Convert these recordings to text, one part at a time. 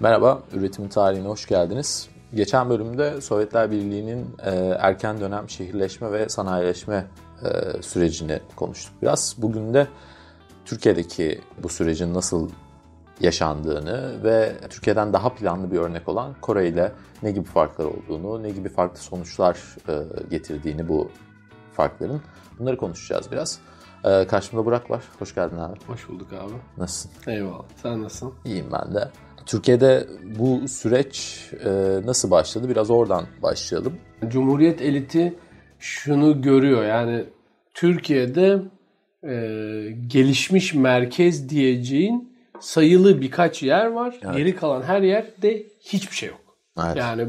Merhaba, Üretim tarihine hoş geldiniz. Geçen bölümde Sovyetler Birliği'nin e, erken dönem şehirleşme ve sanayileşme e, sürecini konuştuk biraz. Bugün de Türkiye'deki bu sürecin nasıl yaşandığını ve Türkiye'den daha planlı bir örnek olan Kore ile ne gibi farklar olduğunu, ne gibi farklı sonuçlar e, getirdiğini bu farkların bunları konuşacağız biraz. Karşımda Burak var. Hoş geldin abi. Hoş bulduk abi. Nasılsın? Eyvallah. Sen nasılsın? İyiyim ben de. Türkiye'de bu süreç e, nasıl başladı? Biraz oradan başlayalım. Cumhuriyet eliti şunu görüyor yani Türkiye'de e, gelişmiş merkez diyeceğin sayılı birkaç yer var. Evet. Geri kalan her yerde hiçbir şey yok. Evet. Yani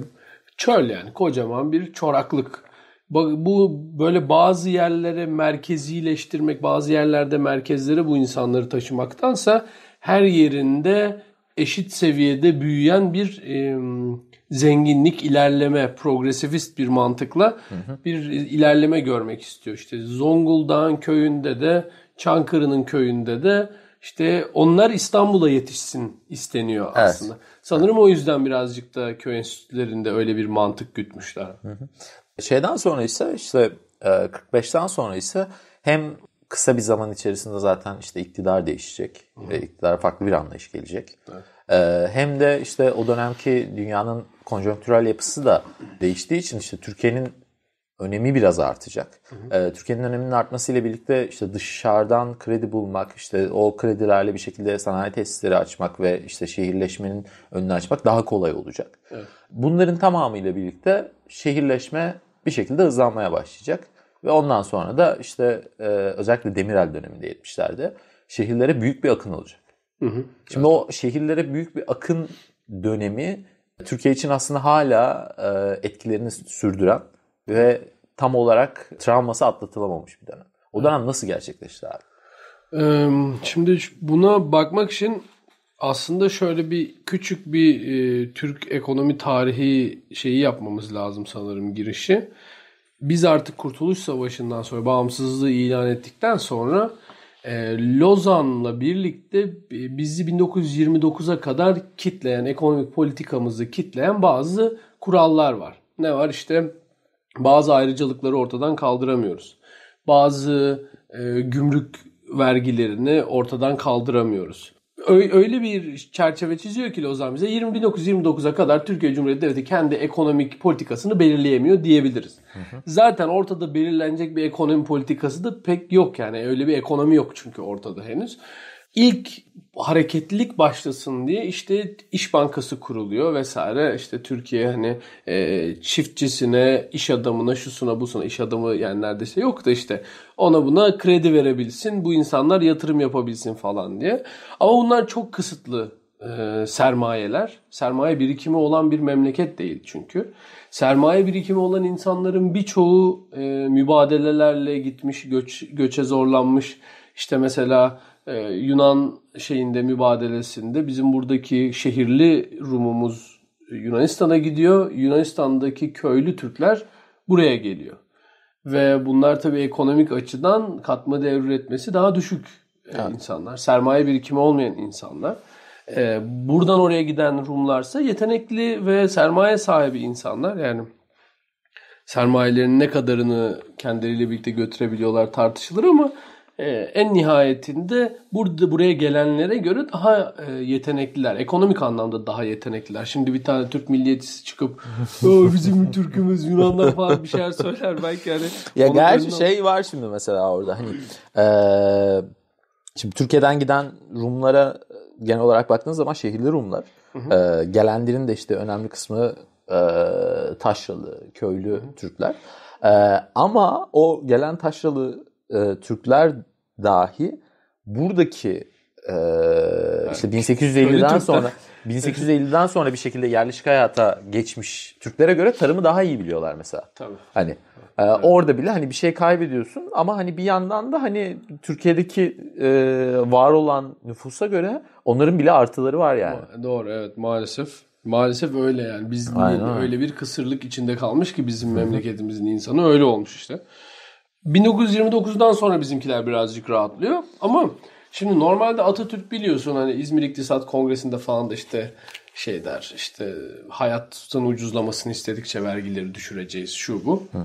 çöl yani kocaman bir çoraklık. Bu böyle bazı yerlere merkezileştirmek, bazı yerlerde merkezlere bu insanları taşımaktansa her yerinde eşit seviyede büyüyen bir e, zenginlik, ilerleme, progresivist bir mantıkla hı hı. bir ilerleme görmek istiyor. İşte Zonguldak'ın köyünde de, Çankırı'nın köyünde de işte onlar İstanbul'a yetişsin isteniyor evet. aslında. Sanırım o yüzden birazcık da köy enstitülerinde öyle bir mantık gütmüşler. Hı hı. Şeyden sonra ise işte 45'ten e, sonra ise hem kısa bir zaman içerisinde zaten işte iktidar değişecek. Hı. hı. E, İktidara farklı bir anlayış gelecek. Evet. Ee, hem de işte o dönemki dünyanın konjonktürel yapısı da değiştiği için işte Türkiye'nin önemi biraz artacak. Hı ee, Türkiye'nin öneminin artmasıyla birlikte işte dışarıdan kredi bulmak, işte o kredilerle bir şekilde sanayi tesisleri açmak ve işte şehirleşmenin önünü açmak daha kolay olacak. Evet. Bunların tamamıyla birlikte şehirleşme bir şekilde hızlanmaya başlayacak. Ve ondan sonra da işte e, özellikle Demirel döneminde 70'lerde şehirlere büyük bir akın olacak. Hı hı. Şimdi evet. o şehirlere büyük bir akın dönemi Türkiye için aslında hala e, etkilerini sürdüren ve tam olarak travması atlatılamamış bir dönem. O dönem hı. nasıl gerçekleşti abi? Ee, şimdi buna bakmak için aslında şöyle bir küçük bir e, Türk ekonomi tarihi şeyi yapmamız lazım sanırım girişi. Biz artık Kurtuluş Savaşı'ndan sonra bağımsızlığı ilan ettikten sonra e, Lozan'la birlikte bizi 1929'a kadar kitleyen, ekonomik politikamızı kitleyen bazı kurallar var. Ne var işte bazı ayrıcalıkları ortadan kaldıramıyoruz. Bazı e, gümrük vergilerini ortadan kaldıramıyoruz öyle bir çerçeve çiziyor ki Lozan bize 1929'a kadar Türkiye Cumhuriyeti Devleti kendi ekonomik politikasını belirleyemiyor diyebiliriz. Hı hı. Zaten ortada belirlenecek bir ekonomi politikası da pek yok yani öyle bir ekonomi yok çünkü ortada henüz ilk hareketlilik başlasın diye işte iş Bankası kuruluyor vesaire. İşte Türkiye hani e, çiftçisine, iş adamına, şusuna busuna iş adamı yani neredeyse yok da işte ona buna kredi verebilsin, bu insanlar yatırım yapabilsin falan diye. Ama bunlar çok kısıtlı e, sermayeler. Sermaye birikimi olan bir memleket değil çünkü. Sermaye birikimi olan insanların birçoğu e, mübadelelerle gitmiş, göç, göçe zorlanmış. İşte mesela e, Yunan şeyinde mübadelesinde bizim buradaki şehirli Rumumuz Yunanistan'a gidiyor. Yunanistan'daki köylü Türkler buraya geliyor. Ve bunlar tabii ekonomik açıdan katma değer üretmesi daha düşük e, evet. insanlar. Sermaye birikimi olmayan insanlar. Ee, buradan oraya giden Rumlarsa yetenekli ve sermaye sahibi insanlar. Yani sermayelerin ne kadarını kendileriyle birlikte götürebiliyorlar tartışılır ama ee, en nihayetinde burada buraya gelenlere göre daha e, yetenekliler. Ekonomik anlamda daha yetenekliler. Şimdi bir tane Türk milliyetçisi çıkıp bizim Türk'ümüz Yunanlar falan bir şeyler söyler belki yani. Ya gerçi önünden... şey var şimdi mesela orada hani e, şimdi Türkiye'den giden Rumlara genel olarak baktığınız zaman şehirli Rumlar. Hı hı. E, gelenlerin de işte önemli kısmı e, taşralı, köylü Türkler. E, ama o gelen taşralı e, Türkler dahi buradaki e, işte 1850'den sonra 1850'den sonra bir şekilde yerleşik hayata geçmiş Türklere göre tarımı daha iyi biliyorlar mesela. Tabii. Hani e, evet. orada bile hani bir şey kaybediyorsun ama hani bir yandan da hani Türkiye'deki e, var olan nüfusa göre onların bile artıları var yani. Doğru evet maalesef. Maalesef öyle yani. Biz Aynen. öyle bir kısırlık içinde kalmış ki bizim memleketimizin insanı öyle olmuş işte. 1929'dan sonra bizimkiler birazcık rahatlıyor. Ama şimdi normalde Atatürk biliyorsun hani İzmir İktisat Kongresi'nde falan da işte şey der işte hayatın ucuzlamasını istedikçe vergileri düşüreceğiz şu bu. Hı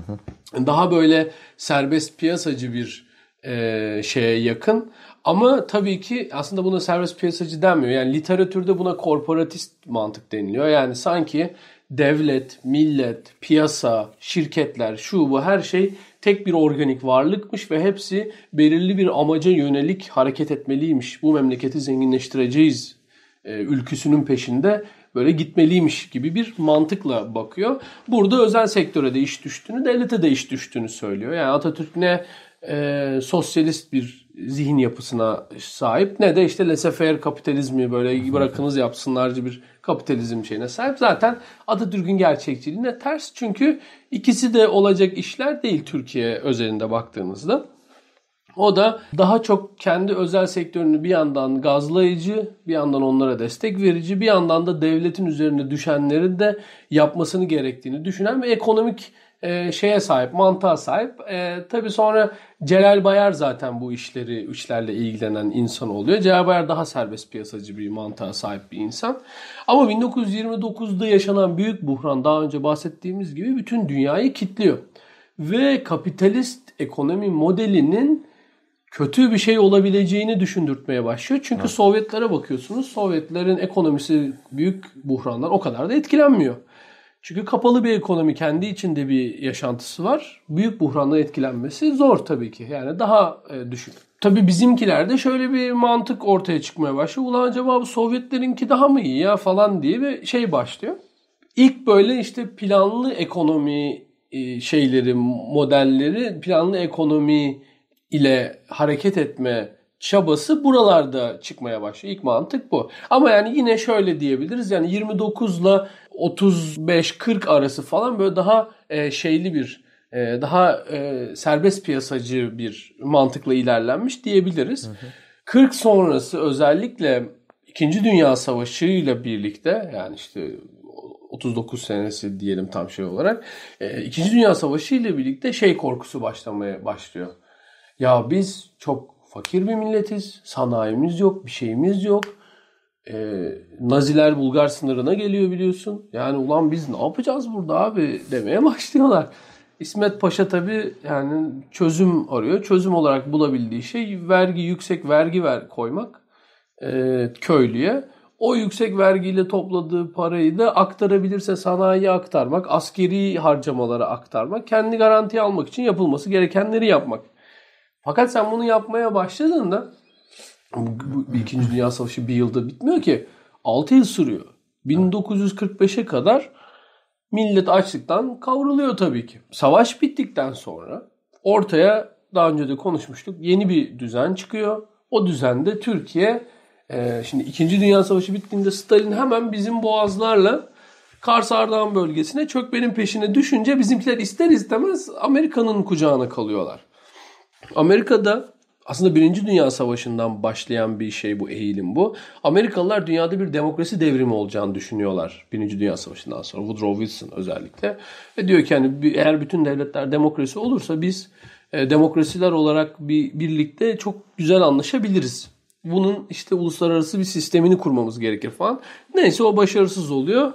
hı. Daha böyle serbest piyasacı bir e, şeye yakın. Ama tabii ki aslında buna serbest piyasacı denmiyor. Yani literatürde buna korporatist mantık deniliyor. Yani sanki devlet, millet, piyasa, şirketler, şu bu her şey tek bir organik varlıkmış ve hepsi belirli bir amaca yönelik hareket etmeliymiş. Bu memleketi zenginleştireceğiz e, ülküsünün peşinde böyle gitmeliymiş gibi bir mantıkla bakıyor. Burada özel sektöre de iş düştüğünü, devlete de iş düştüğünü söylüyor. Yani Atatürk ne e, sosyalist bir zihin yapısına sahip ne de işte laissez-faire kapitalizmi böyle bırakınız yapsınlarcı bir kapitalizm şeyine sahip. Zaten Atatürk'ün gerçekçiliğine ters çünkü ikisi de olacak işler değil Türkiye özelinde baktığımızda. O da daha çok kendi özel sektörünü bir yandan gazlayıcı, bir yandan onlara destek verici, bir yandan da devletin üzerine düşenlerin de yapmasını gerektiğini düşünen ve ekonomik e, şeye sahip, mantığa sahip. E, tabii sonra Celal Bayar zaten bu işleri, işlerle ilgilenen insan oluyor. Celal Bayar daha serbest piyasacı bir mantığa sahip bir insan. Ama 1929'da yaşanan büyük buhran daha önce bahsettiğimiz gibi bütün dünyayı kitliyor. Ve kapitalist ekonomi modelinin kötü bir şey olabileceğini düşündürtmeye başlıyor. Çünkü evet. Sovyetlere bakıyorsunuz. Sovyetlerin ekonomisi büyük buhranlar o kadar da etkilenmiyor. Çünkü kapalı bir ekonomi kendi içinde bir yaşantısı var. Büyük buhranla etkilenmesi zor tabii ki. Yani daha e, düşük. Tabii bizimkilerde şöyle bir mantık ortaya çıkmaya başlıyor. Ulan acaba bu Sovyetlerinki daha mı iyi ya falan diye bir şey başlıyor. İlk böyle işte planlı ekonomi e, şeyleri, modelleri, planlı ekonomi ile hareket etme çabası buralarda çıkmaya başlıyor. İlk mantık bu. Ama yani yine şöyle diyebiliriz. Yani 29'la 35-40 arası falan böyle daha e, şeyli bir e, daha e, serbest piyasacı bir mantıkla ilerlenmiş diyebiliriz. Hı hı. 40 sonrası özellikle İkinci Dünya Savaşı ile birlikte yani işte 39 senesi diyelim tam şey olarak. E, İkinci Dünya Savaşı ile birlikte şey korkusu başlamaya başlıyor. Ya biz çok fakir bir milletiz, sanayimiz yok, bir şeyimiz yok e, Naziler Bulgar sınırına geliyor biliyorsun. Yani ulan biz ne yapacağız burada abi demeye başlıyorlar. İsmet Paşa tabi yani çözüm arıyor. Çözüm olarak bulabildiği şey vergi yüksek vergi ver koymak e, köylüye. O yüksek vergiyle topladığı parayı da aktarabilirse sanayiye aktarmak, askeri harcamalara aktarmak, kendi garantiye almak için yapılması gerekenleri yapmak. Fakat sen bunu yapmaya başladığında bu İkinci Dünya Savaşı bir yılda bitmiyor ki. 6 yıl sürüyor. 1945'e kadar millet açlıktan kavruluyor tabii ki. Savaş bittikten sonra ortaya daha önce de konuşmuştuk yeni bir düzen çıkıyor. O düzende Türkiye e, şimdi İkinci Dünya Savaşı bittiğinde Stalin hemen bizim boğazlarla Kars Ardahan bölgesine çökmenin peşine düşünce bizimkiler ister istemez Amerika'nın kucağına kalıyorlar. Amerika'da aslında Birinci Dünya Savaşı'ndan başlayan bir şey bu eğilim bu. Amerikalılar dünyada bir demokrasi devrimi olacağını düşünüyorlar Birinci Dünya Savaşı'ndan sonra. Woodrow Wilson özellikle. Ve diyor ki hani eğer bütün devletler demokrasi olursa biz e, demokrasiler olarak bir birlikte çok güzel anlaşabiliriz. Bunun işte uluslararası bir sistemini kurmamız gerekir falan. Neyse o başarısız oluyor.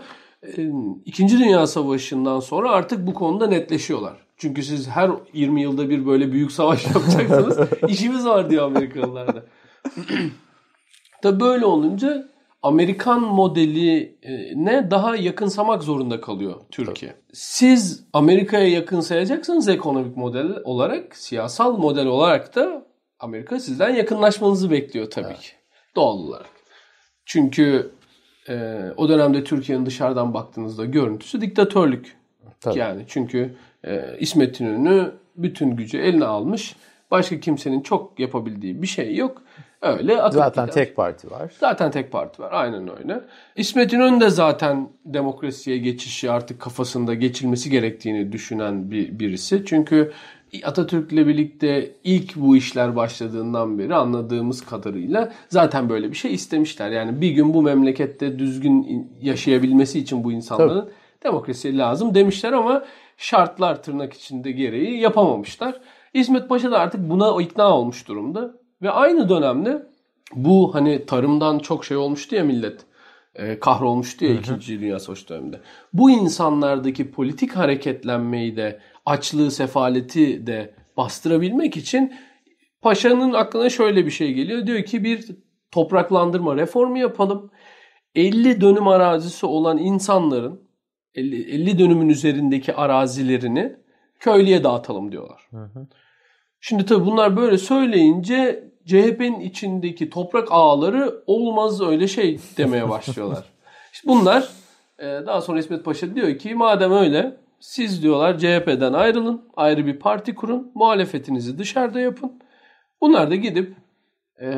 E, İkinci Dünya Savaşı'ndan sonra artık bu konuda netleşiyorlar. Çünkü siz her 20 yılda bir böyle büyük savaş yapacaksınız. İşimiz var diyor Amerikalılar da. Tabii böyle olunca Amerikan modeli ne daha yakınsamak zorunda kalıyor Türkiye. Tabii. Siz Amerika'ya yakınsayacaksanız ekonomik model olarak, siyasal model olarak da Amerika sizden yakınlaşmanızı bekliyor tabii evet. ki. Doğal olarak. Çünkü e, o dönemde Türkiye'nin dışarıdan baktığınızda görüntüsü diktatörlük. Tabii. Yani çünkü e, İsmet İnönü bütün gücü eline almış. Başka kimsenin çok yapabildiği bir şey yok. Öyle akıp Zaten gider. tek parti var. Zaten tek parti var. Aynen öyle. İsmet İnönü de zaten demokrasiye geçişi artık kafasında geçilmesi gerektiğini düşünen bir birisi. Çünkü Atatürk'le birlikte ilk bu işler başladığından beri anladığımız kadarıyla zaten böyle bir şey istemişler. Yani bir gün bu memlekette düzgün yaşayabilmesi için bu insanların Tabii. demokrasi lazım demişler ama şartlar tırnak içinde gereği yapamamışlar. İsmet Paşa da artık buna ikna olmuş durumda. Ve aynı dönemde bu hani tarımdan çok şey olmuştu ya millet e, kahrolmuştu ya hı Dünya Savaşı döneminde. Bu insanlardaki politik hareketlenmeyi de açlığı sefaleti de bastırabilmek için paşanın aklına şöyle bir şey geliyor. Diyor ki bir topraklandırma reformu yapalım. 50 dönüm arazisi olan insanların 50, 50 dönümün üzerindeki arazilerini köylüye dağıtalım diyorlar. Hı hı. Şimdi tabii bunlar böyle söyleyince CHP'nin içindeki toprak ağları olmaz öyle şey demeye başlıyorlar. İşte bunlar e, daha sonra İsmet Paşa diyor ki madem öyle siz diyorlar CHP'den ayrılın, ayrı bir parti kurun, muhalefetinizi dışarıda yapın. Bunlar da gidip e,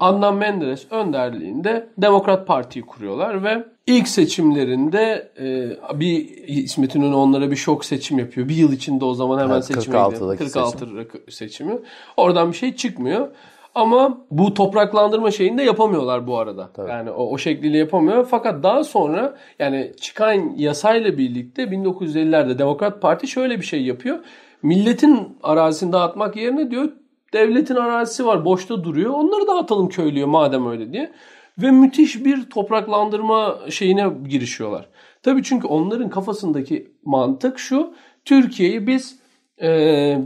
Adnan Menderes önderliğinde Demokrat Parti'yi kuruyorlar ve İlk seçimlerinde e, bir İsmet İnönü onlara bir şok seçim yapıyor. Bir yıl içinde o zaman hemen evet, seçime 46 seçim. seçimi. Oradan bir şey çıkmıyor. Ama bu topraklandırma şeyini de yapamıyorlar bu arada. Tabii. Yani o, o şekliyle yapamıyor. Fakat daha sonra yani çıkan yasayla birlikte 1950'lerde Demokrat Parti şöyle bir şey yapıyor. Milletin arazisini dağıtmak yerine diyor devletin arazisi var boşta duruyor. Onları dağıtalım köylüye madem öyle diye ve müthiş bir topraklandırma şeyine girişiyorlar. Tabii çünkü onların kafasındaki mantık şu. Türkiye'yi biz e,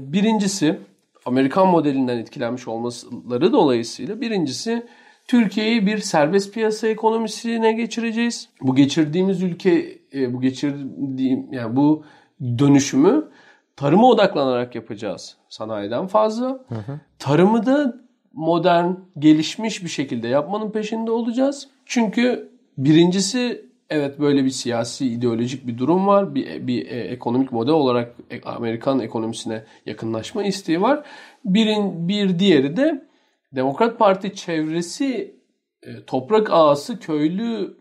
birincisi Amerikan modelinden etkilenmiş olmaları dolayısıyla birincisi Türkiye'yi bir serbest piyasa ekonomisine geçireceğiz. Bu geçirdiğimiz ülke e, bu geçirdiğim yani bu dönüşümü tarıma odaklanarak yapacağız sanayiden fazla. Hı hı. Tarımı da modern, gelişmiş bir şekilde yapmanın peşinde olacağız. Çünkü birincisi evet böyle bir siyasi ideolojik bir durum var. Bir, bir e, ekonomik model olarak e, Amerikan ekonomisine yakınlaşma isteği var. Birin bir diğeri de Demokrat Parti çevresi e, toprak ağası köylü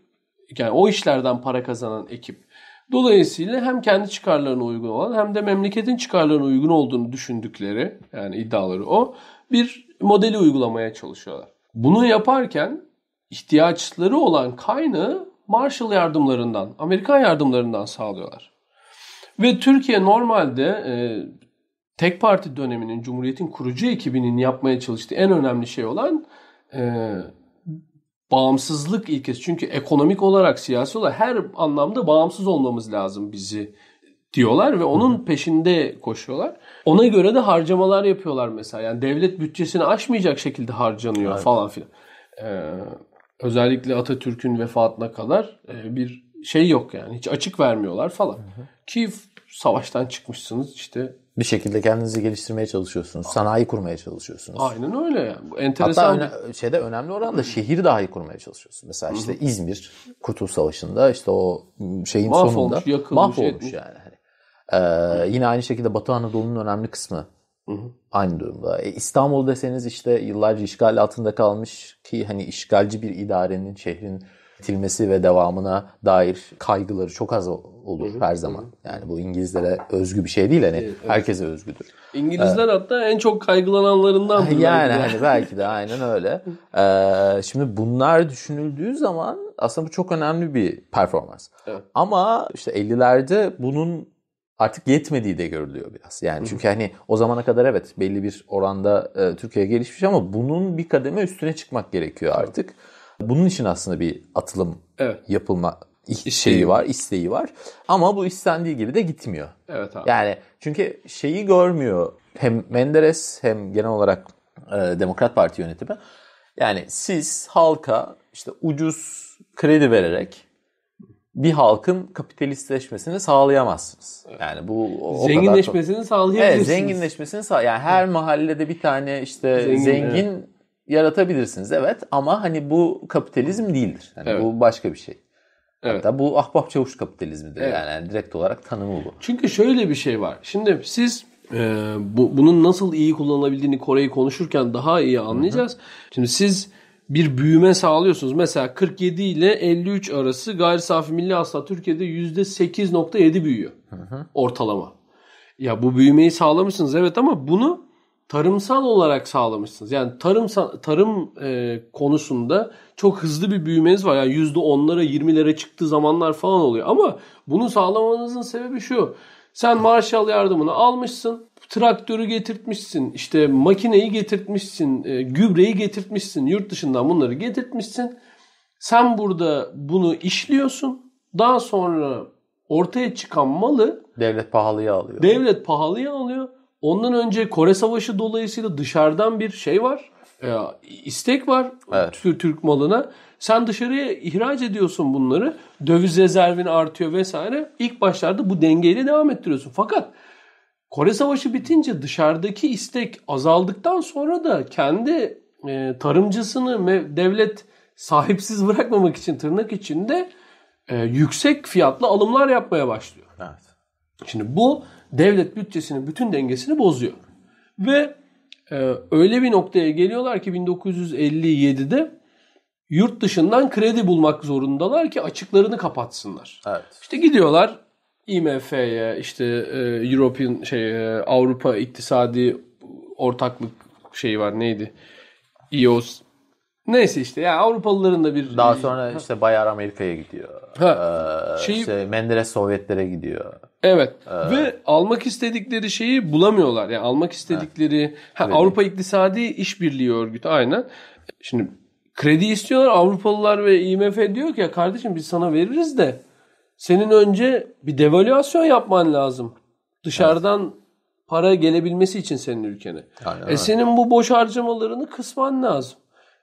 yani o işlerden para kazanan ekip. Dolayısıyla hem kendi çıkarlarına uygun olan hem de memleketin çıkarlarına uygun olduğunu düşündükleri yani iddiaları o bir modeli uygulamaya çalışıyorlar. Bunu yaparken ihtiyaçları olan kaynağı Marshall yardımlarından, Amerikan yardımlarından sağlıyorlar. Ve Türkiye normalde e, tek parti döneminin, Cumhuriyet'in kurucu ekibinin yapmaya çalıştığı en önemli şey olan e, bağımsızlık ilkesi. Çünkü ekonomik olarak, siyasi olarak her anlamda bağımsız olmamız lazım bizi diyorlar ve onun Hı-hı. peşinde koşuyorlar. Ona göre de harcamalar yapıyorlar mesela. Yani devlet bütçesini aşmayacak şekilde harcanıyor evet. falan filan. Ee, özellikle Atatürk'ün vefatına kadar e, bir şey yok yani. Hiç açık vermiyorlar falan. Hı-hı. Ki savaştan çıkmışsınız işte bir şekilde kendinizi geliştirmeye çalışıyorsunuz. Sanayi kurmaya çalışıyorsunuz. Aynen öyle yani. Bu enteresan. Hatta öne, şeyde önemli oranda şehir dahi kurmaya çalışıyorsun. Mesela işte İzmir Kurtuluş Savaşı'nda işte o şeyin mahvolmuş, sonunda yakılmış, mahvolmuş etmiş. yani. Ee, yine aynı şekilde Batı Anadolu'nun önemli kısmı Hı hı. Aynı durumda. E, İstanbul deseniz işte yıllarca işgal altında kalmış ki hani işgalci bir idarenin şehrin itilmesi ve devamına dair kaygıları çok az olur hı hı. her zaman. Yani bu İngilizlere özgü bir şey değil hani evet, evet. herkese özgüdür. İngilizler ee, hatta en çok kaygılananlarından yani, yani hani belki de aynen öyle. Ee, şimdi bunlar düşünüldüğü zaman aslında bu çok önemli bir performans. Evet. Ama işte 50'lerde bunun artık yetmediği de görülüyor biraz. Yani çünkü hani o zamana kadar evet belli bir oranda e, Türkiye gelişmiş ama bunun bir kademe üstüne çıkmak gerekiyor artık. Bunun için aslında bir atılım evet. yapılma şeyi var, isteği var. Ama bu istendiği gibi de gitmiyor. Evet abi. Yani çünkü şeyi görmüyor hem Menderes hem genel olarak e, Demokrat Parti yönetimi. Yani siz halka işte ucuz kredi vererek bir halkın kapitalistleşmesini sağlayamazsınız. Yani bu o zenginleşmesini kadar... sağlayabilirsiniz. Evet, zenginleşmesini sağ yani her mahallede bir tane işte zengin, zengin evet. yaratabilirsiniz evet ama hani bu kapitalizm değildir. Yani evet. bu başka bir şey. Evet. Hatta bu ahbap çavuş kapitalizmidir evet. yani, yani direkt olarak tanımı bu. Çünkü şöyle bir şey var. Şimdi siz e, bu, bunun nasıl iyi kullanılabildiğini Kore'yi konuşurken daha iyi anlayacağız. Hı hı. Şimdi siz bir büyüme sağlıyorsunuz. Mesela 47 ile 53 arası gayri safi milli hasıla Türkiye'de %8.7 büyüyor ortalama. Ya bu büyümeyi sağlamışsınız evet ama bunu tarımsal olarak sağlamışsınız. Yani tarımsal tarım e, konusunda çok hızlı bir büyümeniz var. Yani %10'lara 20'lere çıktığı zamanlar falan oluyor. Ama bunu sağlamanızın sebebi şu. Sen Marshall yardımını almışsın traktörü getirtmişsin, işte makineyi getirtmişsin, e, gübreyi getirtmişsin, yurt dışından bunları getirtmişsin. Sen burada bunu işliyorsun. Daha sonra ortaya çıkan malı devlet pahalıya alıyor. Devlet pahalıya alıyor. Ondan önce Kore Savaşı dolayısıyla dışarıdan bir şey var. E, istek var evet. Türk malına. Sen dışarıya ihraç ediyorsun bunları. Döviz rezervin artıyor vesaire. İlk başlarda bu dengeyle devam ettiriyorsun. Fakat Kore Savaşı bitince dışarıdaki istek azaldıktan sonra da kendi e, tarımcısını devlet sahipsiz bırakmamak için tırnak içinde e, yüksek fiyatlı alımlar yapmaya başlıyor. Evet. Şimdi bu devlet bütçesinin bütün dengesini bozuyor. Ve e, öyle bir noktaya geliyorlar ki 1957'de yurt dışından kredi bulmak zorundalar ki açıklarını kapatsınlar. Evet. İşte gidiyorlar IMF'ye işte e, European şey e, Avrupa İktisadi Ortaklık şeyi var neydi? EOS Neyse işte yani Avrupalıların da bir... Daha sonra ha. işte Bayar Amerika'ya gidiyor. Ha. Ee, şeyi... işte Menderes Sovyetlere gidiyor. Evet ee... ve almak istedikleri şeyi bulamıyorlar. Yani almak istedikleri... Ha. Ha, Avrupa İktisadi İşbirliği Örgütü aynen. Şimdi kredi istiyorlar Avrupalılar ve IMF diyor ki ya kardeşim biz sana veririz de senin önce bir devalüasyon yapman lazım. Dışarıdan evet. para gelebilmesi için senin ülkene. Aynen, e evet. senin bu boş harcamalarını kısman lazım.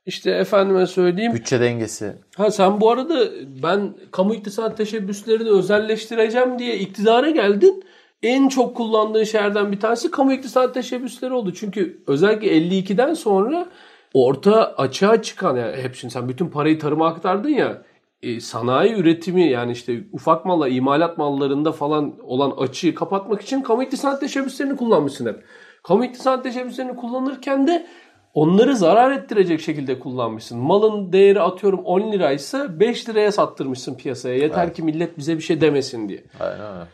İşte efendime söyleyeyim. Bütçe dengesi. Ha sen bu arada ben kamu iktisat teşebbüslerini özelleştireceğim diye iktidara geldin. En çok kullandığın şeylerden bir tanesi kamu iktisat teşebbüsleri oldu. Çünkü özellikle 52'den sonra orta açığa çıkan yani hep sen bütün parayı tarıma aktardın ya e, sanayi üretimi yani işte ufak malla imalat mallarında falan olan açığı kapatmak için kamu iktisat teşebbüslerini kullanmışsın hep. Kamu iktisat teşebbüslerini kullanırken de onları zarar ettirecek şekilde kullanmışsın. Malın değeri atıyorum 10 liraysa 5 liraya sattırmışsın piyasaya. Yeter evet. ki millet bize bir şey demesin diye. Aynen öyle.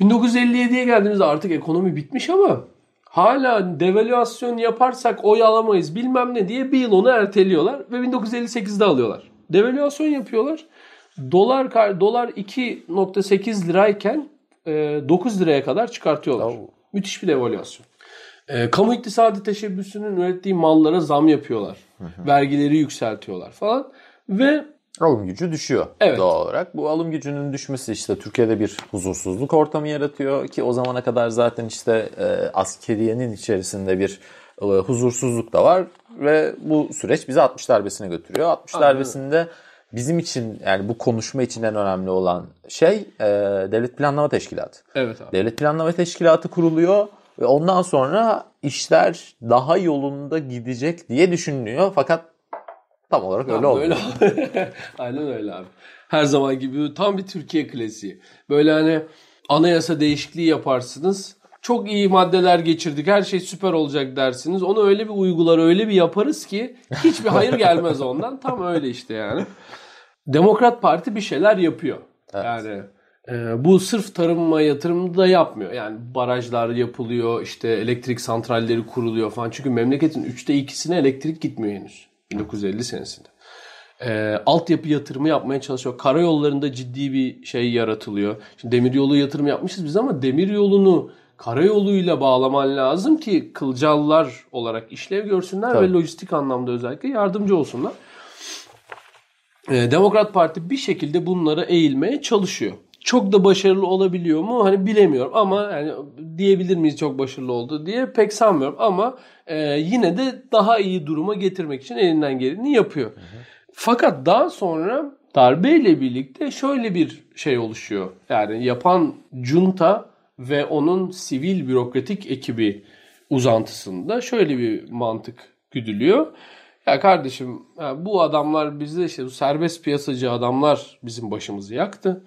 1957'ye geldiğimizde artık ekonomi bitmiş ama hala devalüasyon yaparsak oy alamayız bilmem ne diye bir yıl onu erteliyorlar ve 1958'de alıyorlar devalüasyon yapıyorlar. Dolar dolar 2.8 lirayken 9 e, liraya kadar çıkartıyorlar. Tamam. Müthiş bir devalüasyon. E, kamu iktisadi teşebbüsünün ürettiği mallara zam yapıyorlar. Vergileri yükseltiyorlar falan ve alım gücü düşüyor evet. doğal olarak. Bu alım gücünün düşmesi işte Türkiye'de bir huzursuzluk ortamı yaratıyor ki o zamana kadar zaten işte e, askeriyenin içerisinde bir huzursuzluk da var ve bu süreç bizi 60 darbesine götürüyor. 60 Anladım. darbesinde bizim için yani bu konuşma için en önemli olan şey e, Devlet Planlama Teşkilatı. Evet abi. Devlet Planlama Teşkilatı kuruluyor ve ondan sonra işler daha yolunda gidecek diye düşünülüyor fakat tam olarak tam öyle olmuyor. Öyle. Aynen öyle abi. Her zaman gibi tam bir Türkiye klasiği. Böyle hani anayasa değişikliği yaparsınız çok iyi maddeler geçirdik her şey süper olacak dersiniz. Onu öyle bir uygular öyle bir yaparız ki hiçbir hayır gelmez ondan. Tam öyle işte yani. Demokrat Parti bir şeyler yapıyor. Evet. Yani e, bu sırf tarıma yatırım da yapmıyor. Yani barajlar yapılıyor, işte elektrik santralleri kuruluyor falan. Çünkü memleketin üçte ikisine elektrik gitmiyor henüz. 1950 senesinde. E, altyapı yatırımı yapmaya çalışıyor. Karayollarında ciddi bir şey yaratılıyor. Şimdi demiryolu yatırımı yapmışız biz ama demiryolunu karayoluyla bağlaman lazım ki kılcallar olarak işlev görsünler Tabii. ve lojistik anlamda özellikle yardımcı olsunlar. Ee, Demokrat Parti bir şekilde bunlara eğilmeye çalışıyor. Çok da başarılı olabiliyor mu? Hani bilemiyorum ama yani diyebilir miyiz çok başarılı oldu diye pek sanmıyorum ama e, yine de daha iyi duruma getirmek için elinden geleni yapıyor. Hı hı. Fakat daha sonra darbeyle birlikte şöyle bir şey oluşuyor. Yani yapan junta ve onun sivil bürokratik ekibi uzantısında şöyle bir mantık güdülüyor. Ya kardeşim bu adamlar bizde işte bu serbest piyasacı adamlar bizim başımızı yaktı.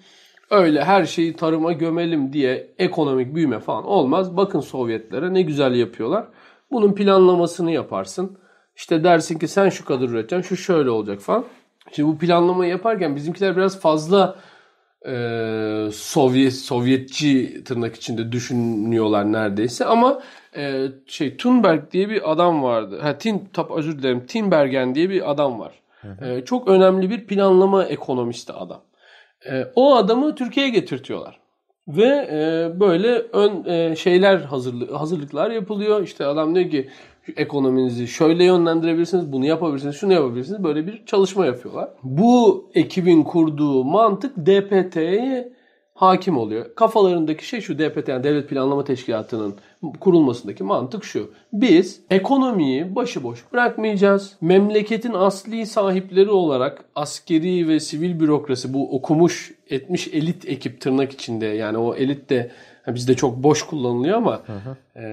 Öyle her şeyi tarıma gömelim diye ekonomik büyüme falan olmaz. Bakın Sovyetlere ne güzel yapıyorlar. Bunun planlamasını yaparsın. İşte dersin ki sen şu kadar üreteceksin, şu şöyle olacak falan. Şimdi bu planlamayı yaparken bizimkiler biraz fazla e, Sovyet Sovyetçi tırnak içinde düşünüyorlar neredeyse ama e, şey Thunberg diye bir adam vardı. Ha Tin tap özür dilerim. Tinbergen diye bir adam var. E, çok önemli bir planlama ekonomisti adam. E, o adamı Türkiye'ye getirtiyorlar. Ve e, böyle ön e, şeyler hazırlı, hazırlıklar yapılıyor. İşte adam diyor ki ekonominizi şöyle yönlendirebilirsiniz, bunu yapabilirsiniz, şunu yapabilirsiniz. Böyle bir çalışma yapıyorlar. Bu ekibin kurduğu mantık DPT'ye hakim oluyor. Kafalarındaki şey şu DPT yani Devlet Planlama Teşkilatı'nın kurulmasındaki mantık şu. Biz ekonomiyi başıboş bırakmayacağız. Memleketin asli sahipleri olarak askeri ve sivil bürokrasi bu okumuş etmiş elit ekip tırnak içinde yani o elit de bizde çok boş kullanılıyor ama hı hı. E,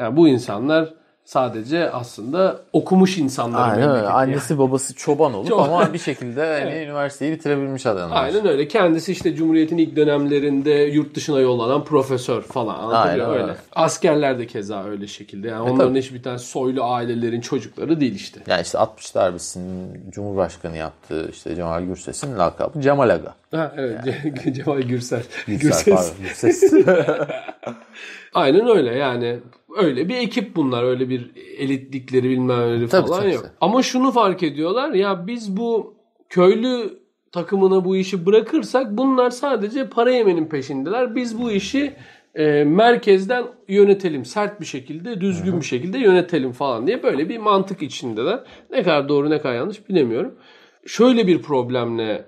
yani bu insanlar Sadece aslında okumuş insanlar. Aynen öyle. Annesi babası çoban olup Çok... ama bir şekilde hani evet. üniversiteyi bitirebilmiş adamlar. Aynen öyle. Kendisi işte Cumhuriyet'in ilk dönemlerinde yurt dışına yollanan profesör falan. Aynen öyle. öyle. Askerler de keza öyle şekilde. Yani e, onların hiçbir tane soylu ailelerin çocukları değil işte. Yani işte 60 darbesinin Cumhurbaşkanı yaptığı işte Cemal Gürses'in lakabı Cemal Aga. Ha, evet yani. Cemal Gürsel. Gürsel, Gürsel. Gürses. Aynen öyle yani öyle bir ekip bunlar. Öyle bir elitlikleri bilmem ne falan tabii, yok. Ama şunu fark ediyorlar. Ya biz bu köylü takımına bu işi bırakırsak bunlar sadece para yemenin peşindeler. Biz bu işi e, merkezden yönetelim. Sert bir şekilde, düzgün Hı-hı. bir şekilde yönetelim falan diye böyle bir mantık içindeler. Ne kadar doğru ne kadar yanlış bilemiyorum. Şöyle bir problemle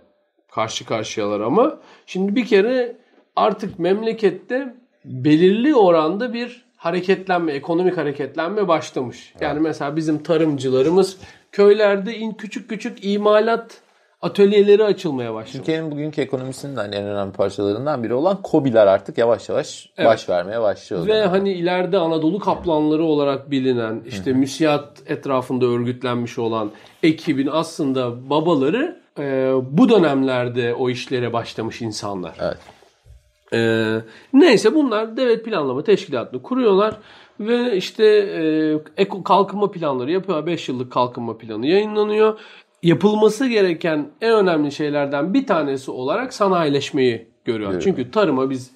karşı karşıyalar ama şimdi bir kere artık memlekette belirli oranda bir hareketlenme, ekonomik hareketlenme başlamış. Yani evet. mesela bizim tarımcılarımız köylerde in küçük küçük imalat atölyeleri açılmaya başlamış. Türkiye'nin bugünkü ekonomisinin hani en önemli parçalarından biri olan kobiler artık yavaş yavaş evet. baş vermeye başlıyor. Ve yani. hani ileride Anadolu kaplanları olarak bilinen işte hı etrafında örgütlenmiş olan ekibin aslında babaları e, bu dönemlerde o işlere başlamış insanlar. Evet. E, neyse bunlar devlet planlama teşkilatını kuruyorlar ve işte e, kalkınma planları yapıyor. 5 yıllık kalkınma planı yayınlanıyor. Yapılması gereken en önemli şeylerden bir tanesi olarak sanayileşmeyi görüyor. Evet. Çünkü tarıma biz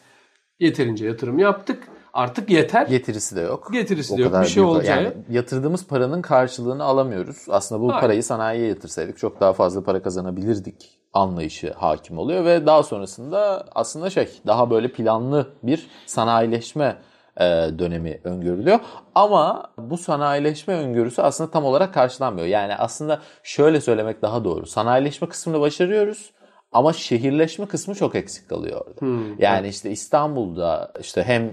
yeterince yatırım yaptık artık yeter. Getirisi de yok. Getirisi o de yok. Bir şey olacak. Yani yatırdığımız paranın karşılığını alamıyoruz. Aslında bu Hayır. parayı sanayiye yatırsaydık çok daha fazla para kazanabilirdik anlayışı hakim oluyor ve daha sonrasında aslında şey daha böyle planlı bir sanayileşme e, dönemi öngörülüyor. Ama bu sanayileşme öngörüsü aslında tam olarak karşılanmıyor. Yani aslında şöyle söylemek daha doğru. Sanayileşme kısmını başarıyoruz. Ama şehirleşme kısmı çok eksik kalıyor orada. Hmm, yani evet. işte İstanbul'da işte hem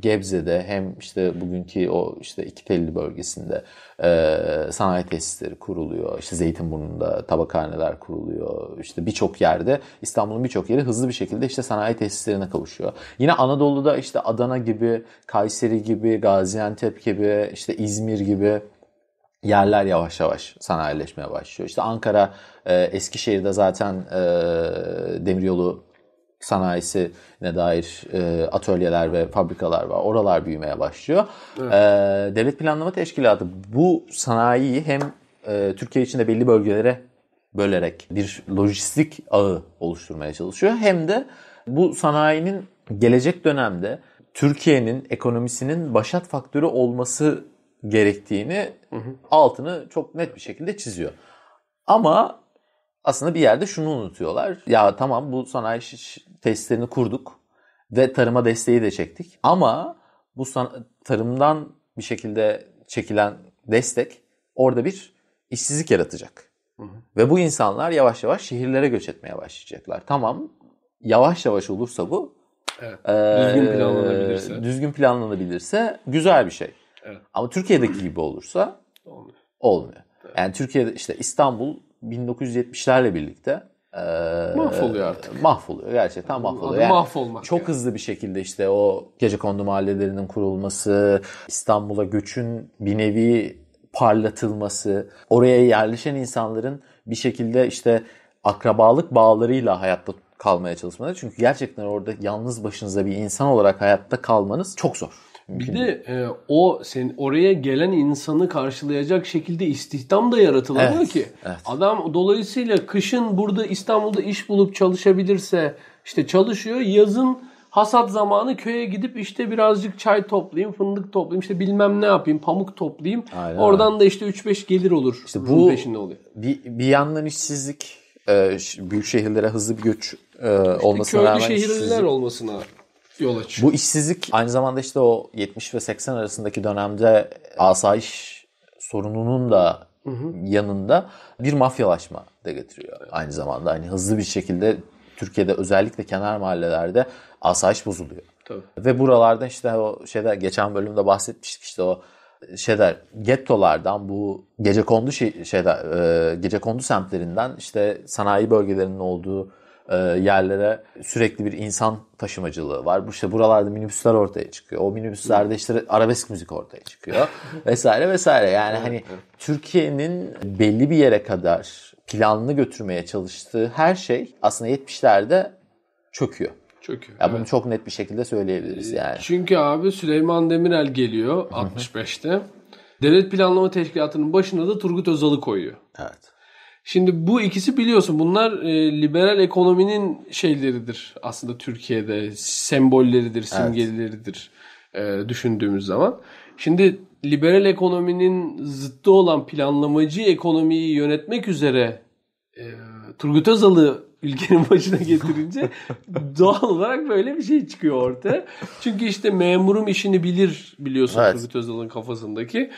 Gebze'de hem işte bugünkü o işte iki telli bölgesinde e, sanayi tesisleri kuruluyor. İşte Zeytinburnu'nda tabakhaneler kuruluyor. İşte birçok yerde İstanbul'un birçok yeri hızlı bir şekilde işte sanayi tesislerine kavuşuyor. Yine Anadolu'da işte Adana gibi, Kayseri gibi, Gaziantep gibi, işte İzmir gibi yerler yavaş yavaş sanayileşmeye başlıyor. İşte Ankara, e, Eskişehir'de zaten e, demiryolu sanayisine dair e, atölyeler ve fabrikalar var. Oralar büyümeye başlıyor. Evet. E, Devlet Planlama Teşkilatı bu sanayiyi hem e, Türkiye içinde belli bölgelere bölerek bir lojistik ağı oluşturmaya çalışıyor. Hem de bu sanayinin gelecek dönemde Türkiye'nin ekonomisinin başat faktörü olması gerektiğini hı hı. altını çok net bir şekilde çiziyor. Ama aslında bir yerde şunu unutuyorlar. Ya tamam bu sanayi testlerini kurduk ve tarıma desteği de çektik. Ama bu tarımdan bir şekilde çekilen destek orada bir işsizlik yaratacak. Hı hı. Ve bu insanlar yavaş yavaş şehirlere göç etmeye başlayacaklar. Tamam yavaş yavaş olursa bu evet. düzgün planlanabilirse düzgün planlanabilirse güzel bir şey. Evet. Ama Türkiye'deki gibi olursa olmuyor. olmuyor. Evet. Yani Türkiye'de işte İstanbul 1970'lerle birlikte ee, mahvoluyor artık. Mahvoluyor gerçekten yani mahvoluyor. Yani mahvolmak. Çok yani. hızlı bir şekilde işte o gece kondu mahallelerinin kurulması, İstanbul'a göçün bir nevi parlatılması, oraya yerleşen insanların bir şekilde işte akrabalık bağlarıyla hayatta kalmaya çalışmaları. Çünkü gerçekten orada yalnız başınıza bir insan olarak hayatta kalmanız çok zor. Bir de e, o sen oraya gelen insanı karşılayacak şekilde istihdam da yaratılamıyor evet, ki. Evet. Adam dolayısıyla kışın burada İstanbul'da iş bulup çalışabilirse işte çalışıyor. Yazın hasat zamanı köye gidip işte birazcık çay toplayayım, fındık toplayayım, işte bilmem ne yapayım, pamuk toplayayım. Aynen. Oradan da işte 3-5 gelir olur. İşte bu peşinde oluyor. Bir, bir yandan işsizlik, e, büyük şehirlere hızlı bir göç e, işte olmasına rağmen işsizlik. olmasına yol açıyor. Bu işsizlik aynı zamanda işte o 70 ve 80 arasındaki dönemde asayiş sorununun da hı hı. yanında bir mafyalaşma da getiriyor aynı zamanda. Hani hızlı bir şekilde Türkiye'de özellikle kenar mahallelerde asayiş bozuluyor. Tabii. Ve buralardan işte o şeyde geçen bölümde bahsetmiştik işte o şeyler gettolardan bu gece kondu şey, şeyler e, gece kondu semtlerinden işte sanayi bölgelerinin olduğu e, yerlere sürekli bir insan taşımacılığı var. Bu işte buralarda minibüsler ortaya çıkıyor. O minibüslerde işte arabesk müzik ortaya çıkıyor vesaire vesaire. Yani hani Türkiye'nin belli bir yere kadar planlı götürmeye çalıştığı her şey aslında 70'lerde çöküyor. Çöküyor. Ya evet. bunu çok net bir şekilde söyleyebiliriz e, yani. Çünkü abi Süleyman Demirel geliyor 65'te. Devlet Planlama Teşkilatı'nın başına da Turgut Özal'ı koyuyor. Evet. Şimdi bu ikisi biliyorsun bunlar e, liberal ekonominin şeyleridir aslında Türkiye'de sembolleridir, simgeleridir evet. e, düşündüğümüz zaman. Şimdi liberal ekonominin zıttı olan planlamacı ekonomiyi yönetmek üzere e, Turgut Özal'ı ülkenin başına getirince doğal olarak böyle bir şey çıkıyor ortaya. Çünkü işte memurum işini bilir biliyorsun evet. Turgut Özal'ın kafasındaki.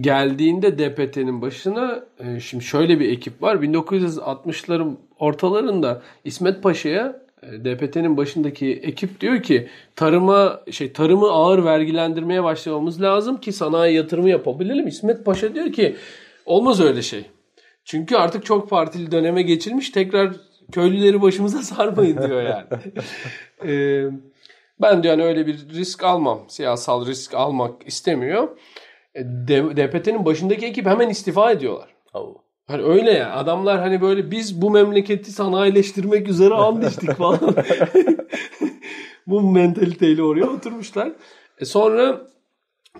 Geldiğinde DPT'nin başına e, şimdi şöyle bir ekip var. 1960'ların ortalarında İsmet Paşa'ya e, DPT'nin başındaki ekip diyor ki tarıma şey tarımı ağır vergilendirmeye başlamamız lazım ki sanayi yatırımı yapabilelim. İsmet Paşa diyor ki olmaz öyle şey. Çünkü artık çok partili döneme geçilmiş tekrar köylüleri başımıza sarmayın diyor yani. ee, ben diyor yani öyle bir risk almam. Siyasal risk almak istemiyor. De, DPT'nin başındaki ekip hemen istifa ediyorlar. Hani öyle ya. Adamlar hani böyle biz bu memleketi sanayileştirmek üzere and falan. bu mentaliteyle oraya oturmuşlar. E sonra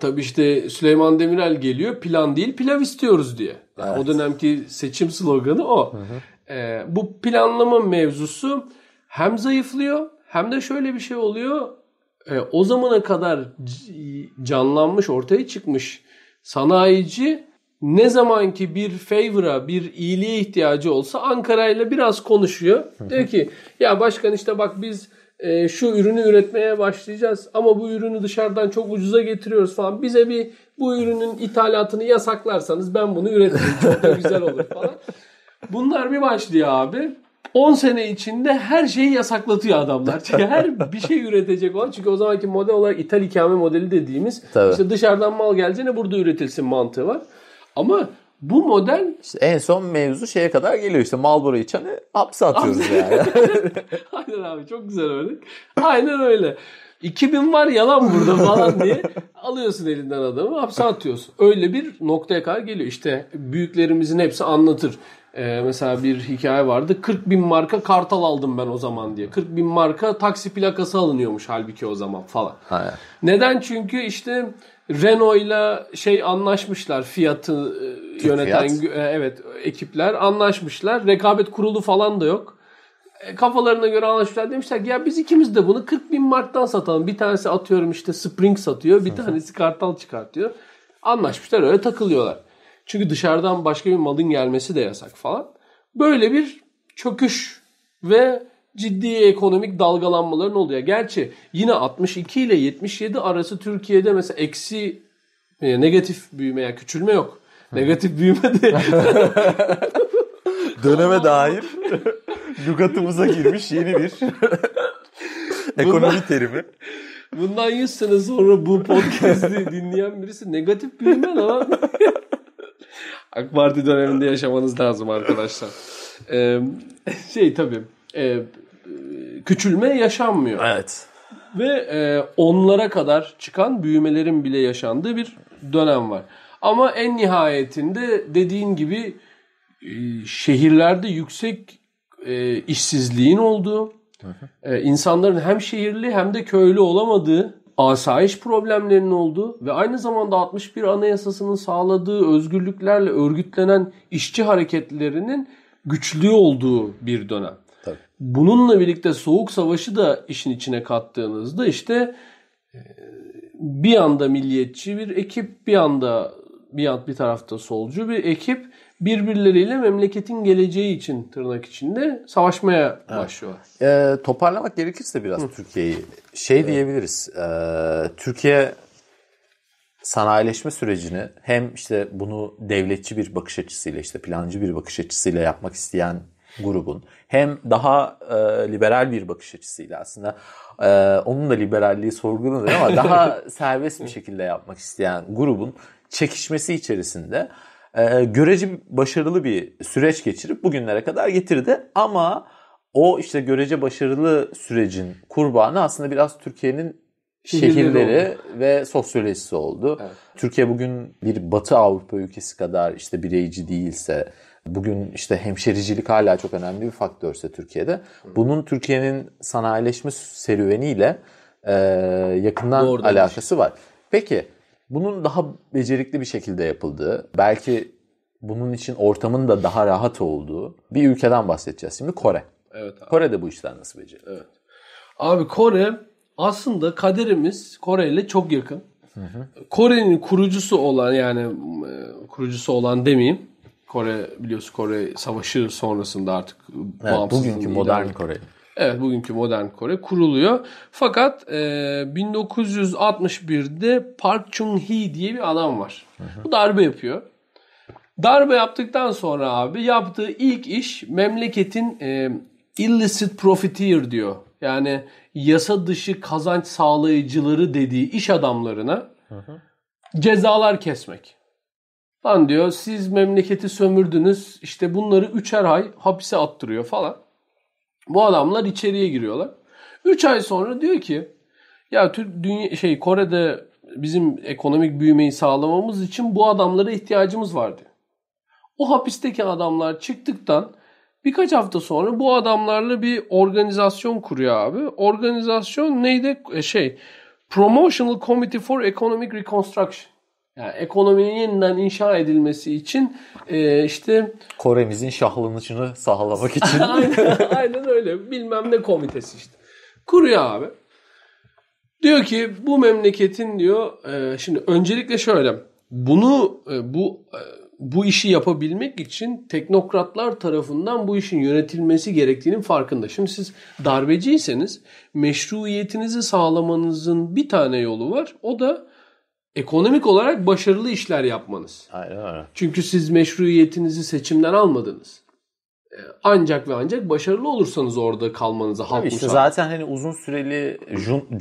tabii işte Süleyman Demirel geliyor plan değil pilav istiyoruz diye. evet. O dönemki seçim sloganı o. Hı hı. E, bu planlama mevzusu hem zayıflıyor hem de şöyle bir şey oluyor. E, o zamana kadar canlanmış, ortaya çıkmış sanayici ne zaman ki bir favor'a, bir iyiliğe ihtiyacı olsa Ankara ile biraz konuşuyor. Diyor ki ya başkan işte bak biz e, şu ürünü üretmeye başlayacağız ama bu ürünü dışarıdan çok ucuza getiriyoruz falan. Bize bir bu ürünün ithalatını yasaklarsanız ben bunu üretirim. Çok da güzel olur falan. Bunlar bir başlıyor abi. 10 sene içinde her şeyi yasaklatıyor adamlar. her bir şey üretecek olan. Çünkü o zamanki model olarak ithal ikame modeli dediğimiz Tabii. işte dışarıdan mal geleceğine burada üretilsin mantığı var. Ama bu model işte en son mevzu şeye kadar geliyor işte burayı içeni hani hapse atıyoruz yani. Aynen abi çok güzel örnek. Aynen öyle. 2000 var yalan burada falan diye alıyorsun elinden adamı hapse atıyorsun. Öyle bir noktaya kadar geliyor. İşte büyüklerimizin hepsi anlatır. Ee, mesela bir hikaye vardı. 40 bin marka kartal aldım ben o zaman diye. 40 bin marka taksi plakası alınıyormuş halbuki o zaman falan. Hayır. Neden? Çünkü işte Renault'la şey anlaşmışlar fiyatı e, Türk yöneten fiyat. E, evet ekipler anlaşmışlar. Rekabet kurulu falan da yok. E, kafalarına göre anlaşmışlar demişler ki ya biz ikimiz de bunu 40 bin marktan satalım. Bir tanesi atıyorum işte Spring satıyor bir tanesi Kartal çıkartıyor. Anlaşmışlar öyle takılıyorlar. Çünkü dışarıdan başka bir malın gelmesi de yasak falan. Böyle bir çöküş ve ciddi ekonomik dalgalanmaların oluyor. Gerçi yine 62 ile 77 arası Türkiye'de mesela eksi e, negatif büyüme yani küçülme yok. Negatif büyüme de döneme dair lügatımıza girmiş yeni bir ekonomi terimi. Bundan 100 sene sonra bu podcast'i dinleyen birisi negatif büyüme lan. AK Parti döneminde yaşamanız lazım arkadaşlar. Ee, şey tabii e, küçülme yaşanmıyor. Evet. Ve e, onlara kadar çıkan büyümelerin bile yaşandığı bir dönem var. Ama en nihayetinde dediğin gibi e, şehirlerde yüksek e, işsizliğin olduğu, e, insanların hem şehirli hem de köylü olamadığı asayiş problemlerinin olduğu ve aynı zamanda 61 Anayasası'nın sağladığı özgürlüklerle örgütlenen işçi hareketlerinin güçlü olduğu bir dönem. Tabii. Bununla birlikte Soğuk Savaşı da işin içine kattığınızda işte e, bir anda milliyetçi bir ekip, bir anda bir bir tarafta solcu bir ekip birbirleriyle memleketin geleceği için tırnak içinde savaşmaya evet. başlıyorlar. Ee, toparlamak gerekirse biraz Hı. Türkiye'yi şey evet. diyebiliriz. E, Türkiye sanayileşme sürecini hem işte bunu devletçi bir bakış açısıyla işte plancı bir bakış açısıyla yapmak isteyen grubun hem daha e, liberal bir bakış açısıyla aslında e, onun da liberalliği sorgulanır ama daha serbest bir şekilde yapmak isteyen grubun çekişmesi içerisinde ee, görece başarılı bir süreç geçirip bugünlere kadar getirdi. Ama o işte görece başarılı sürecin kurbanı aslında biraz Türkiye'nin şehirleri ve sosyolojisi oldu. Evet. Türkiye bugün bir Batı Avrupa ülkesi kadar işte bireyci değilse, bugün işte hemşericilik hala çok önemli bir faktörse Türkiye'de, bunun Türkiye'nin sanayileşme serüveniyle e, yakından Doğru alakası demiş. var. Peki bunun daha becerikli bir şekilde yapıldığı, belki bunun için ortamın da daha rahat olduğu bir ülkeden bahsedeceğiz. Şimdi Kore. Evet abi. Kore'de bu işler nasıl beceriyor? Evet. Abi Kore aslında kaderimiz Kore ile çok yakın. Kore'nin kurucusu olan yani e, kurucusu olan demeyeyim. Kore biliyorsun Kore Savaşı sonrasında artık evet, bugünkü modern Kore. Evet bugünkü modern Kore kuruluyor. Fakat e, 1961'de Park Chung-hee diye bir adam var. Hı hı. Bu darbe yapıyor. Darbe yaptıktan sonra abi yaptığı ilk iş memleketin e, illicit profiteer diyor. Yani yasa dışı kazanç sağlayıcıları dediği iş adamlarına hı hı. cezalar kesmek. Lan diyor siz memleketi sömürdünüz işte bunları üçer ay hapise attırıyor falan. Bu adamlar içeriye giriyorlar. 3 ay sonra diyor ki ya Türk dünya şey Kore'de bizim ekonomik büyümeyi sağlamamız için bu adamlara ihtiyacımız vardı. O hapisteki adamlar çıktıktan birkaç hafta sonra bu adamlarla bir organizasyon kuruyor abi. Organizasyon neydi? E, şey Promotional Committee for Economic Reconstruction. Yani ekonominin yeniden inşa edilmesi için e, işte... Koremizin şahlanışını sağlamak için. aynen, aynen öyle. Bilmem ne komitesi işte. Kuruyor abi. Diyor ki bu memleketin diyor e, şimdi öncelikle şöyle bunu e, bu e, bu işi yapabilmek için teknokratlar tarafından bu işin yönetilmesi gerektiğinin farkında. Şimdi siz darbeciyseniz meşruiyetinizi sağlamanızın bir tane yolu var. O da ekonomik olarak başarılı işler yapmanız. Aynen öyle. Çünkü siz meşruiyetinizi seçimden almadınız. E, ancak ve ancak başarılı olursanız orada kalmanızı halk Tabii işte zaten hani uzun süreli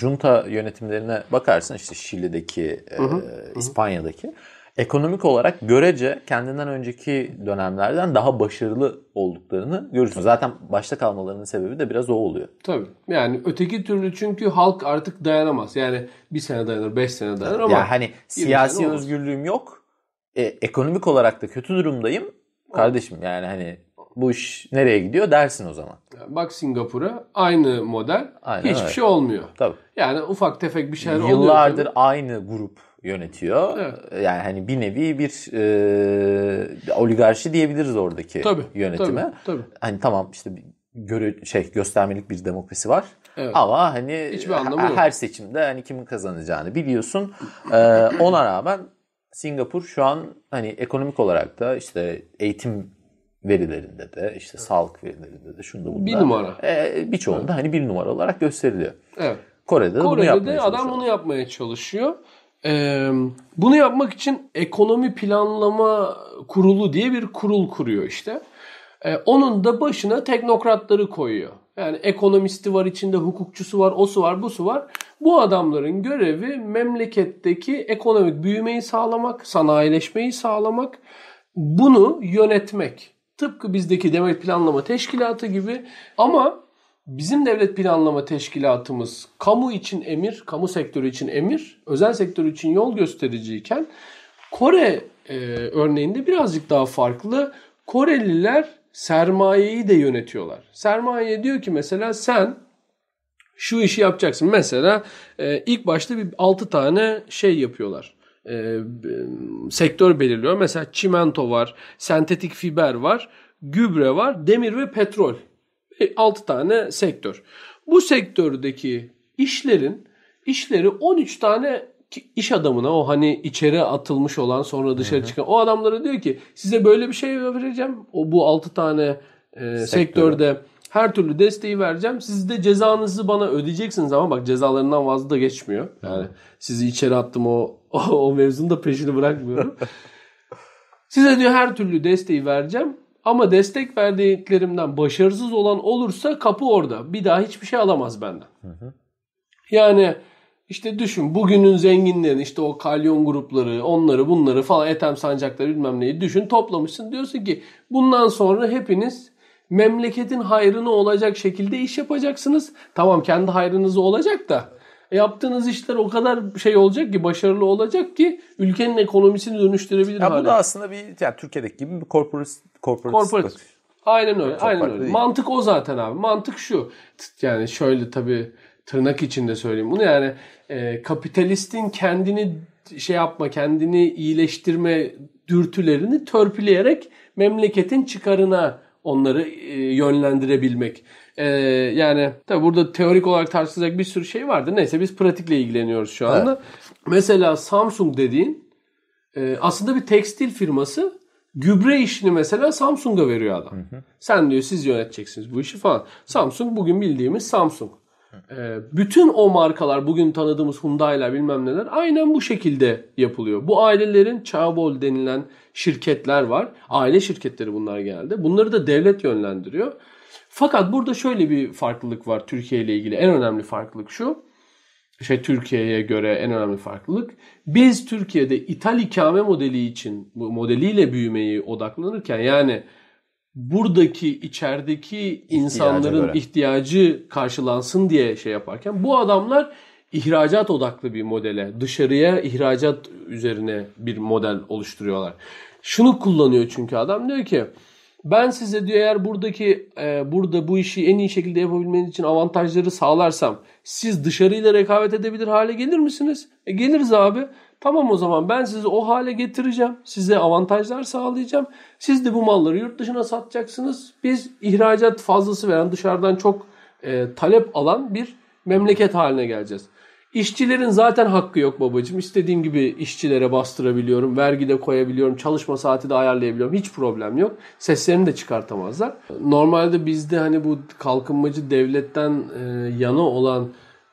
junta yönetimlerine bakarsın işte Şili'deki, e, hı hı, e, İspanya'daki. Hı ekonomik olarak görece kendinden önceki dönemlerden daha başarılı olduklarını görürsünüz. Zaten başta kalmalarının sebebi de biraz o oluyor. Tabii. Yani öteki türlü çünkü halk artık dayanamaz. Yani bir sene dayanır, beş sene dayanır ama... Yani hani siyasi özgürlüğüm yok. E, ekonomik olarak da kötü durumdayım. Kardeşim yani hani bu iş nereye gidiyor dersin o zaman. Bak Singapur'a aynı model Aynen hiçbir öyle. şey olmuyor. Tabii. Yani ufak tefek bir şeyler Yıllardır oluyor. Yıllardır aynı grup yönetiyor. Evet. Yani hani bir nevi bir e, oligarşi diyebiliriz oradaki tabii, yönetime. Tabii, tabii. Hani tamam işte göre şey göstermelik bir demokrasi var. Evet. Ama hani Hiçbir anlamı yok. her seçimde hani kimin kazanacağını biliyorsun. Ee, ona rağmen Singapur şu an hani ekonomik olarak da işte eğitim verilerinde de işte evet. sağlık verilerinde de şunda bunda. Bir numara. E, birçoğunda evet. hani bir numara olarak gösteriliyor. Evet. Kore'de, Kore'de bunu yapmaya de adam bunu yapmaya çalışıyor bunu yapmak için ekonomi planlama kurulu diye bir kurul kuruyor işte. onun da başına teknokratları koyuyor. Yani ekonomisti var içinde, hukukçusu var, osu var, busu var. Bu adamların görevi memleketteki ekonomik büyümeyi sağlamak, sanayileşmeyi sağlamak, bunu yönetmek. Tıpkı bizdeki devlet planlama teşkilatı gibi ama Bizim devlet planlama teşkilatımız kamu için emir, kamu sektörü için emir, özel sektör için yol göstericiyken Kore e, örneğinde birazcık daha farklı. Koreliler sermayeyi de yönetiyorlar. Sermaye diyor ki mesela sen şu işi yapacaksın. Mesela e, ilk başta bir 6 tane şey yapıyorlar e, sektör belirliyor. Mesela çimento var, sentetik fiber var, gübre var, demir ve petrol. 6 e, tane sektör. Bu sektördeki işlerin işleri 13 tane iş adamına o hani içeri atılmış olan sonra dışarı Hı-hı. çıkan o adamlara diyor ki size böyle bir şey vereceğim. O bu 6 tane e, sektörde her türlü desteği vereceğim. Siz de cezanızı bana ödeyeceksiniz ama bak cezalarından vazı da geçmiyor. Yani sizi içeri attım o o, o mevzunun da peşini bırakmıyorum. Size diyor her türlü desteği vereceğim. Ama destek verdiklerimden başarısız olan olursa kapı orada. Bir daha hiçbir şey alamaz benden. Hı hı. Yani işte düşün bugünün zenginlerini işte o kalyon grupları onları bunları falan etem sancakları bilmem neyi düşün toplamışsın. Diyorsun ki bundan sonra hepiniz memleketin hayrını olacak şekilde iş yapacaksınız. Tamam kendi hayrınız olacak da e, yaptığınız işler o kadar şey olacak ki başarılı olacak ki ülkenin ekonomisini dönüştürebilir ya hale. Bu da aslında bir yani Türkiye'deki gibi bir korporatif korporatif. Aynen öyle. Çok aynen öyle. Değil. Mantık o zaten abi. Mantık şu. Yani şöyle tabii tırnak içinde söyleyeyim bunu yani e, kapitalistin kendini şey yapma, kendini iyileştirme dürtülerini törpüleyerek memleketin çıkarına onları e, yönlendirebilmek. Ee, yani tabi burada teorik olarak tartışılacak bir sürü şey vardı. Neyse biz pratikle ilgileniyoruz şu anda. Evet. Mesela Samsung dediğin e, aslında bir tekstil firması gübre işini mesela Samsung'a veriyor adam. Hı hı. Sen diyor siz yöneteceksiniz bu işi falan. Samsung bugün bildiğimiz Samsung. Ee, bütün o markalar bugün tanıdığımız Hyundai'ler bilmem neler aynen bu şekilde yapılıyor. Bu ailelerin Çağbol denilen şirketler var. Aile şirketleri bunlar genelde. Bunları da devlet yönlendiriyor. Fakat burada şöyle bir farklılık var Türkiye ile ilgili. En önemli farklılık şu. Şey Türkiye'ye göre en önemli farklılık. Biz Türkiye'de ithal ikame modeli için bu modeliyle büyümeyi odaklanırken yani buradaki içerideki insanların ihtiyacı karşılansın diye şey yaparken bu adamlar ihracat odaklı bir modele, dışarıya ihracat üzerine bir model oluşturuyorlar. Şunu kullanıyor çünkü adam diyor ki ben size diyor eğer buradaki e, burada bu işi en iyi şekilde yapabilmeniz için avantajları sağlarsam siz dışarıyla rekabet edebilir hale gelir misiniz? E, geliriz abi. Tamam o zaman ben sizi o hale getireceğim. Size avantajlar sağlayacağım. Siz de bu malları yurt dışına satacaksınız. Biz ihracat fazlası veren dışarıdan çok e, talep alan bir memleket haline geleceğiz. İşçilerin zaten hakkı yok babacığım. İstediğim gibi işçilere bastırabiliyorum. Vergi de koyabiliyorum. Çalışma saati de ayarlayabiliyorum. Hiç problem yok. Seslerini de çıkartamazlar. Normalde bizde hani bu kalkınmacı devletten e, yana olan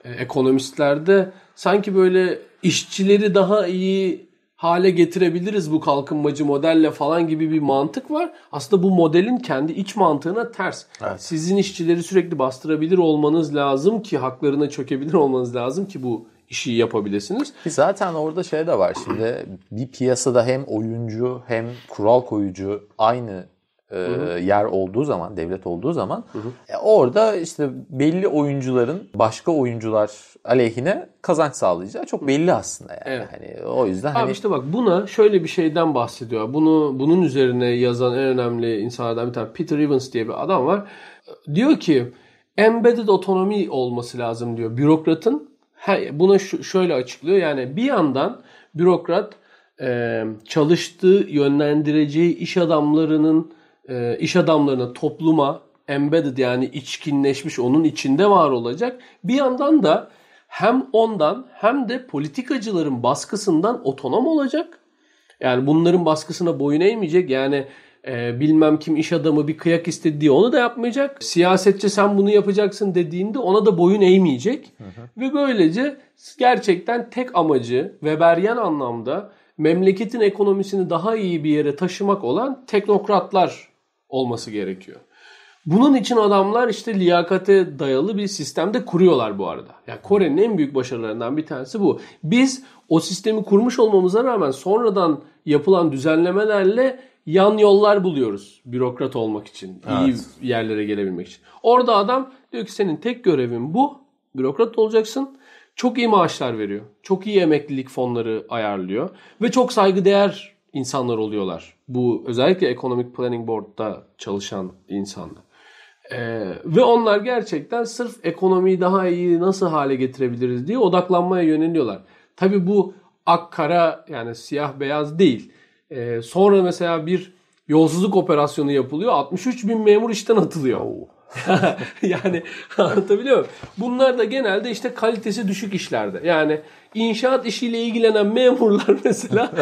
e, ekonomistlerde sanki böyle işçileri daha iyi hale getirebiliriz bu kalkınmacı modelle falan gibi bir mantık var. Aslında bu modelin kendi iç mantığına ters. Evet. Sizin işçileri sürekli bastırabilir olmanız lazım ki haklarına çökebilir olmanız lazım ki bu işi yapabilirsiniz. Zaten orada şey de var şimdi bir piyasada hem oyuncu hem kural koyucu aynı hı hı. yer olduğu zaman, devlet olduğu zaman hı hı. E, orada işte belli oyuncuların başka oyuncular aleyhine kazanç sağlayacağı çok belli aslında yani. Evet. Hani o yüzden Abi hani... işte bak buna şöyle bir şeyden bahsediyor. Bunu bunun üzerine yazan en önemli insanlardan bir tane Peter Evans diye bir adam var. E, diyor ki embedded otonomi olması lazım diyor bürokratın. Buna şöyle açıklıyor. Yani bir yandan bürokrat çalıştığı, yönlendireceği iş adamlarının e, iş adamlarına, topluma embedded yani içkinleşmiş onun içinde var olacak. Bir yandan da hem ondan hem de politikacıların baskısından otonom olacak. Yani bunların baskısına boyun eğmeyecek. Yani e, bilmem kim iş adamı bir kıyak istedi diye onu da yapmayacak. Siyasetçi sen bunu yapacaksın dediğinde ona da boyun eğmeyecek. Hı hı. Ve böylece gerçekten tek amacı Weberyen anlamda memleketin ekonomisini daha iyi bir yere taşımak olan teknokratlar olması gerekiyor. Bunun için adamlar işte liyakate dayalı bir sistemde kuruyorlar bu arada. Yani Kore'nin en büyük başarılarından bir tanesi bu. Biz o sistemi kurmuş olmamıza rağmen sonradan yapılan düzenlemelerle yan yollar buluyoruz bürokrat olmak için, evet. iyi yerlere gelebilmek için. Orada adam diyor ki senin tek görevin bu, bürokrat olacaksın. Çok iyi maaşlar veriyor. Çok iyi emeklilik fonları ayarlıyor ve çok saygıdeğer insanlar oluyorlar bu özellikle Economic Planning Board'da çalışan insanlar. Ee, ve onlar gerçekten sırf ekonomiyi daha iyi nasıl hale getirebiliriz diye odaklanmaya yöneliyorlar. Tabi bu ak kara yani siyah beyaz değil. Ee, sonra mesela bir yolsuzluk operasyonu yapılıyor. 63 bin memur işten atılıyor. yani anlatabiliyor muyum? Bunlar da genelde işte kalitesi düşük işlerde. Yani inşaat işiyle ilgilenen memurlar mesela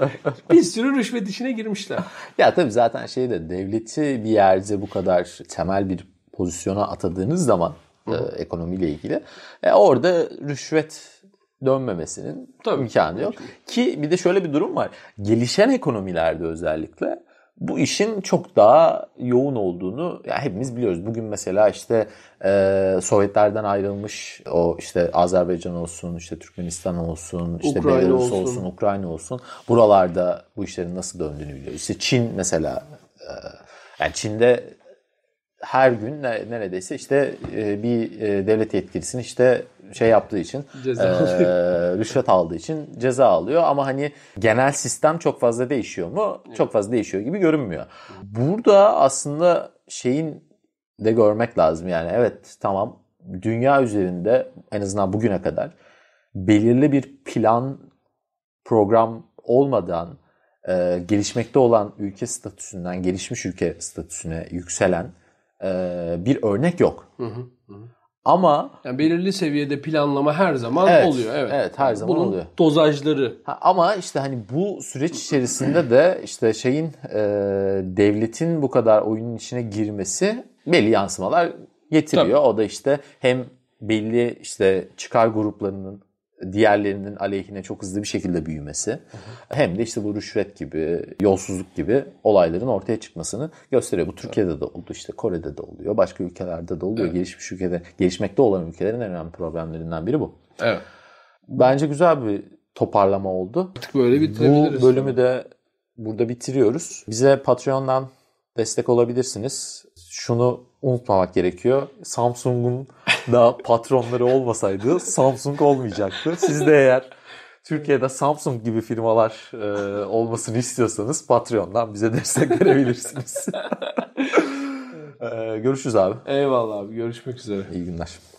bir sürü rüşvet işine girmişler. Ya tabii zaten şey de devleti bir yerde bu kadar temel bir pozisyona atadığınız zaman e, ekonomiyle ilgili e, orada rüşvet dönmemesinin tabii, imkanı yok. Ki bir de şöyle bir durum var. Gelişen ekonomilerde özellikle bu işin çok daha yoğun olduğunu yani hepimiz biliyoruz. Bugün mesela işte e, Sovyetlerden ayrılmış o işte Azerbaycan olsun, işte Türkmenistan olsun, işte Belarus olsun. olsun, Ukrayna olsun. Buralarda bu işlerin nasıl döndüğünü biliyoruz. İşte Çin mesela e, yani Çin'de her gün neredeyse işte e, bir e, devlet yetkilisini işte şey yaptığı için e, rüşvet aldığı için ceza alıyor ama hani genel sistem çok fazla değişiyor mu? Evet. Çok fazla değişiyor gibi görünmüyor. Burada aslında şeyin de görmek lazım yani evet tamam dünya üzerinde en azından bugüne kadar belirli bir plan program olmadan e, gelişmekte olan ülke statüsünden gelişmiş ülke statüsüne yükselen e, bir örnek yok. Hı hı, hı. Ama yani belirli seviyede planlama her zaman evet, oluyor. Evet. Evet, her zaman Bunun oluyor. dozajları. Ha, ama işte hani bu süreç içerisinde de işte şeyin e, devletin bu kadar oyunun içine girmesi belli yansımalar getiriyor. Tabii. O da işte hem belli işte çıkar gruplarının diğerlerinin aleyhine çok hızlı bir şekilde büyümesi hı hı. hem de işte bu rüşvet gibi, yolsuzluk gibi olayların ortaya çıkmasını gösteriyor. Bu Türkiye'de de oldu, işte Kore'de de oluyor, başka ülkelerde de oluyor. Evet. Gelişmiş ülkede, gelişmekte olan ülkelerin en önemli problemlerinden biri bu. Evet. Bence güzel bir toparlama oldu. Artık böyle bitirebiliriz. Bu bölümü de burada bitiriyoruz. Bize Patreon'dan destek olabilirsiniz şunu unutmamak gerekiyor. Samsung'un da patronları olmasaydı Samsung olmayacaktı. Siz de eğer Türkiye'de Samsung gibi firmalar e, olmasını istiyorsanız Patreon'dan bize destek verebilirsiniz. e, görüşürüz abi. Eyvallah abi. Görüşmek üzere. İyi günler.